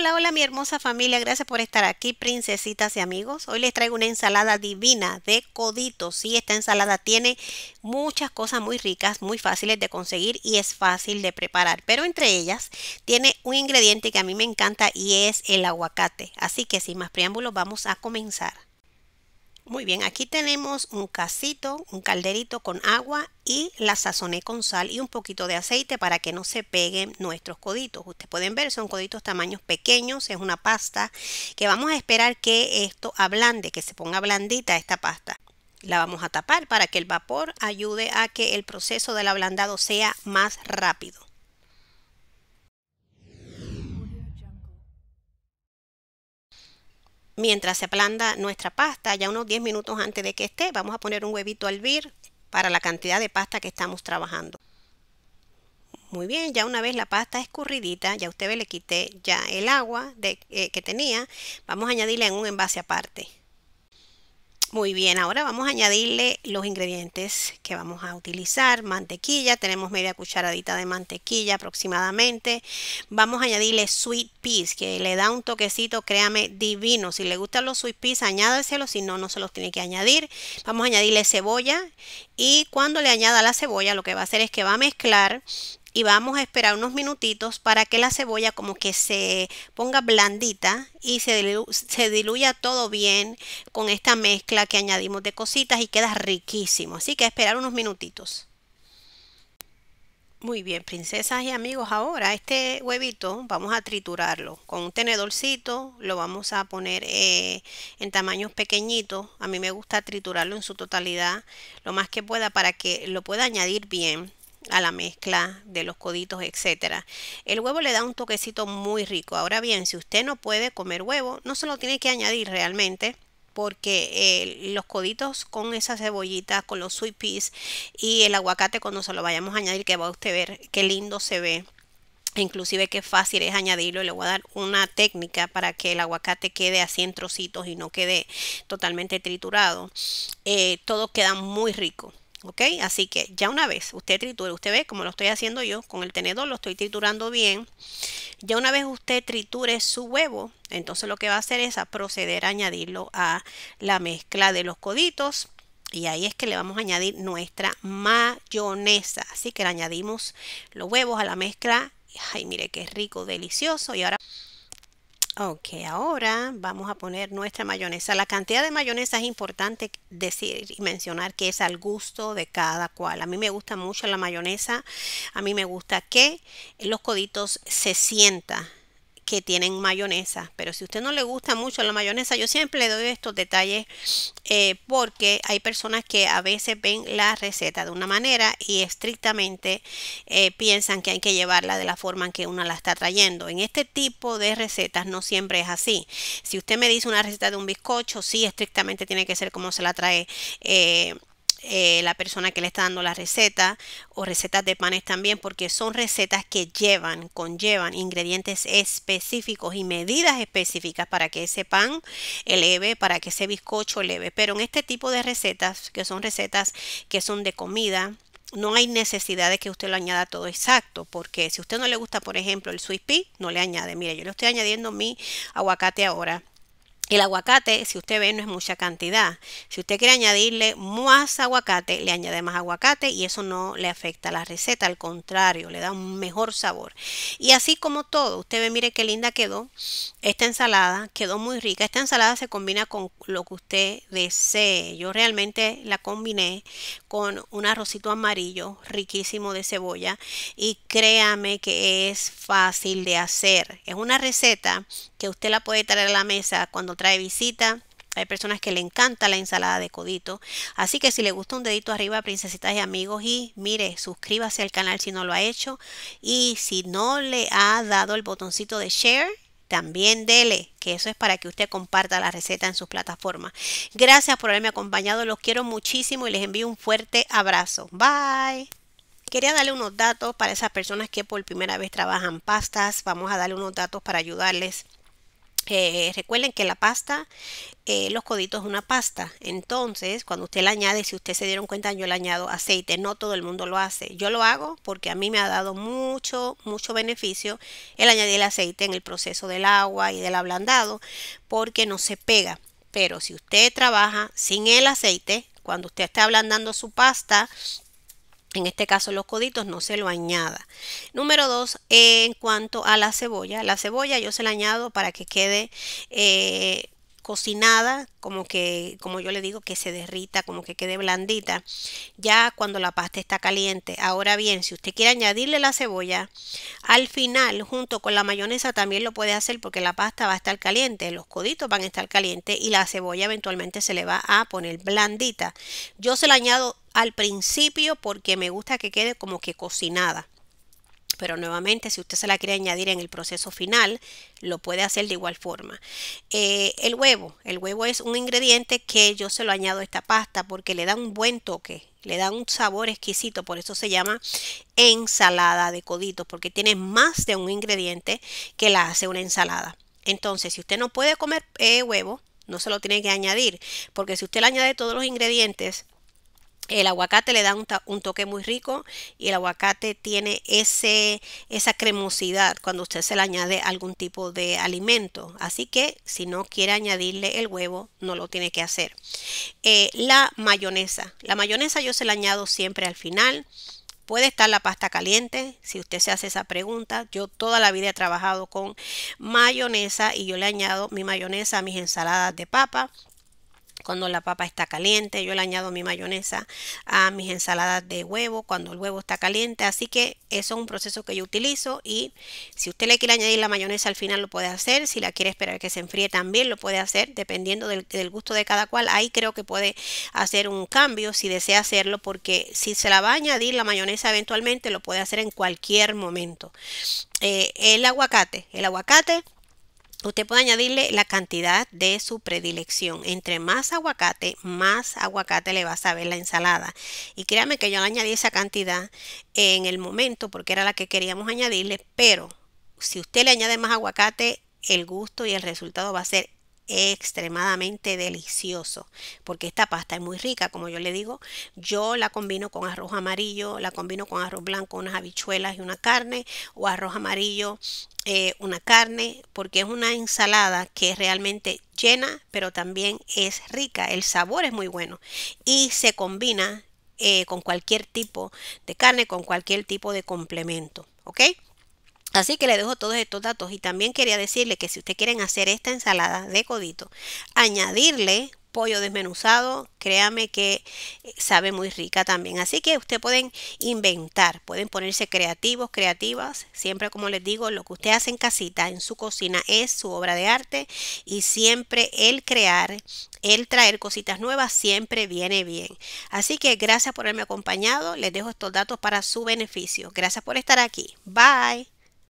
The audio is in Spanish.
Hola, hola mi hermosa familia, gracias por estar aquí, princesitas y amigos. Hoy les traigo una ensalada divina de coditos. y esta ensalada tiene muchas cosas muy ricas, muy fáciles de conseguir y es fácil de preparar. Pero entre ellas tiene un ingrediente que a mí me encanta y es el aguacate. Así que sin más preámbulos vamos a comenzar. Muy bien, aquí tenemos un casito, un calderito con agua y la sazoné con sal y un poquito de aceite para que no se peguen nuestros coditos. Ustedes pueden ver, son coditos tamaños pequeños, es una pasta que vamos a esperar que esto ablande, que se ponga blandita esta pasta. La vamos a tapar para que el vapor ayude a que el proceso del ablandado sea más rápido. mientras se aplanda nuestra pasta, ya unos 10 minutos antes de que esté, vamos a poner un huevito al vir para la cantidad de pasta que estamos trabajando. Muy bien, ya una vez la pasta escurridita, ya usted le quité ya el agua de, eh, que tenía, vamos a añadirle en un envase aparte. Muy bien, ahora vamos a añadirle los ingredientes que vamos a utilizar. Mantequilla, tenemos media cucharadita de mantequilla aproximadamente. Vamos a añadirle sweet peas, que le da un toquecito, créame, divino. Si le gustan los sweet peas, añádeselos, si no, no se los tiene que añadir. Vamos a añadirle cebolla y cuando le añada la cebolla, lo que va a hacer es que va a mezclar y vamos a esperar unos minutitos para que la cebolla como que se ponga blandita y se, diluya todo bien con esta mezcla que añadimos de cositas y queda riquísimo. Así que esperar unos minutitos. Muy bien, princesas y amigos, ahora este huevito vamos a triturarlo con un tenedorcito, lo vamos a poner eh, en tamaños pequeñitos, a mí me gusta triturarlo en su totalidad, lo más que pueda para que lo pueda añadir bien a la mezcla de los coditos, etcétera. El huevo le da un toquecito muy rico. Ahora bien, si usted no puede comer huevo, no se lo tiene que añadir realmente porque eh, los coditos con esa cebollita con los sweet peas y el aguacate cuando se lo vayamos a añadir, que va a usted ver qué lindo se ve inclusive qué fácil es añadirlo le voy a dar una técnica para que el aguacate quede así en trocitos y no quede totalmente triturado eh, todo queda muy rico ¿Ok? Así que ya una vez usted triture, usted ve como lo estoy haciendo yo con el tenedor, lo estoy triturando bien. Ya una vez usted triture su huevo, entonces lo que va a hacer es a proceder a añadirlo a la mezcla de los coditos. Y ahí es que le vamos a añadir nuestra mayonesa. Así que le añadimos los huevos a la mezcla. Ay, mire qué rico, delicioso. Y ahora Ok, ahora vamos a poner nuestra mayonesa. La cantidad de mayonesa es importante decir y mencionar que es al gusto de cada cual. A mí me gusta mucho la mayonesa. A mí me gusta que los coditos se sienta que tienen mayonesa. Pero si usted no le gusta mucho la mayonesa, yo siempre le doy estos detalles eh, porque hay personas que a veces ven la receta de una manera y estrictamente eh, piensan que hay que llevarla de la forma en que uno la está trayendo. En este tipo de recetas no siempre es así. Si usted me dice una receta de un bizcocho, sí, estrictamente tiene que ser como se la trae eh, eh, la persona que le está dando la receta o recetas de panes también porque son recetas que llevan, conllevan ingredientes específicos y medidas específicas para que ese pan eleve, para que ese bizcocho eleve. Pero en este tipo de recetas, que son recetas que son de comida, no hay necesidad de que usted lo añada todo exacto, porque si a usted no le gusta, por ejemplo, el sweet pea, no le añade. Mire, yo le estoy añadiendo mi aguacate ahora el aguacate, si usted ve, no es mucha cantidad. Si usted quiere añadirle más aguacate, le añade más aguacate y eso no le afecta a la receta, al contrario, le da un mejor sabor. Y así como todo, usted ve, mire qué linda quedó esta ensalada, quedó muy rica. Esta ensalada se combina con lo que usted desee. Yo realmente la combiné con un arrocito amarillo riquísimo de cebolla y créame que es fácil de hacer. Es una receta que usted la puede traer a la mesa cuando trae visita. Hay personas que le encanta la ensalada de codito. Así que si le gusta un dedito arriba, princesitas y amigos, y mire, suscríbase al canal si no lo ha hecho. Y si no le ha dado el botoncito de share, también dele, que eso es para que usted comparta la receta en sus plataformas. Gracias por haberme acompañado, los quiero muchísimo y les envío un fuerte abrazo. Bye. Quería darle unos datos para esas personas que por primera vez trabajan pastas. Vamos a darle unos datos para ayudarles. Eh, recuerden que la pasta, eh, los coditos es una pasta. Entonces, cuando usted la añade, si usted se dieron cuenta, yo le añado aceite. No todo el mundo lo hace. Yo lo hago porque a mí me ha dado mucho, mucho beneficio el añadir el aceite en el proceso del agua y del ablandado porque no se pega. Pero si usted trabaja sin el aceite, cuando usted está ablandando su pasta, en este caso los coditos, no se lo añada. Número dos, en cuanto a la cebolla, la cebolla yo se la añado para que quede eh, cocinada, como que, como yo le digo, que se derrita, como que quede blandita, ya cuando la pasta está caliente. Ahora bien, si usted quiere añadirle la cebolla, al final, junto con la mayonesa, también lo puede hacer porque la pasta va a estar caliente, los coditos van a estar calientes y la cebolla eventualmente se le va a poner blandita. Yo se la añado al principio porque me gusta que quede como que cocinada pero nuevamente si usted se la quiere añadir en el proceso final, lo puede hacer de igual forma. Eh, el huevo, el huevo es un ingrediente que yo se lo añado a esta pasta porque le da un buen toque, le da un sabor exquisito, por eso se llama ensalada de coditos, porque tiene más de un ingrediente que la hace una ensalada. Entonces, si usted no puede comer eh, huevo, no se lo tiene que añadir, porque si usted le añade todos los ingredientes, el aguacate le da un, toque muy rico y el aguacate tiene ese, esa cremosidad cuando usted se le añade algún tipo de alimento. Así que si no quiere añadirle el huevo, no lo tiene que hacer. Eh, la mayonesa. La mayonesa yo se la añado siempre al final. ¿Puede estar la pasta caliente? Si usted se hace esa pregunta, yo toda la vida he trabajado con mayonesa y yo le añado mi mayonesa a mis ensaladas de papa cuando la papa está caliente, yo le añado mi mayonesa a mis ensaladas de huevo cuando el huevo está caliente. Así que eso es un proceso que yo utilizo y si usted le quiere añadir la mayonesa al final lo puede hacer. Si la quiere esperar que se enfríe también lo puede hacer dependiendo del, gusto de cada cual. Ahí creo que puede hacer un cambio si desea hacerlo porque si se la va a añadir la mayonesa eventualmente lo puede hacer en cualquier momento. Eh, el aguacate, el aguacate Usted puede añadirle la cantidad de su predilección. Entre más aguacate, más aguacate le va a saber la ensalada. Y créame que yo le añadí esa cantidad en el momento porque era la que queríamos añadirle, pero si usted le añade más aguacate, el gusto y el resultado va a ser extremadamente delicioso porque esta pasta es muy rica como yo le digo yo la combino con arroz amarillo la combino con arroz blanco unas habichuelas y una carne o arroz amarillo eh, una carne porque es una ensalada que es realmente llena pero también es rica el sabor es muy bueno y se combina eh, con cualquier tipo de carne con cualquier tipo de complemento ok Así que le dejo todos estos datos y también quería decirle que si ustedes quieren hacer esta ensalada de codito, añadirle pollo desmenuzado, créame que eh, sabe muy rica también. Así que usted pueden inventar, pueden ponerse creativos, creativas. Siempre como les digo, lo que usted hace en casita, en su cocina, es su obra de arte y siempre el crear, el traer cositas nuevas, siempre viene bien. Así que gracias por haberme acompañado. Les dejo estos datos para su beneficio. Gracias por estar aquí. Bye.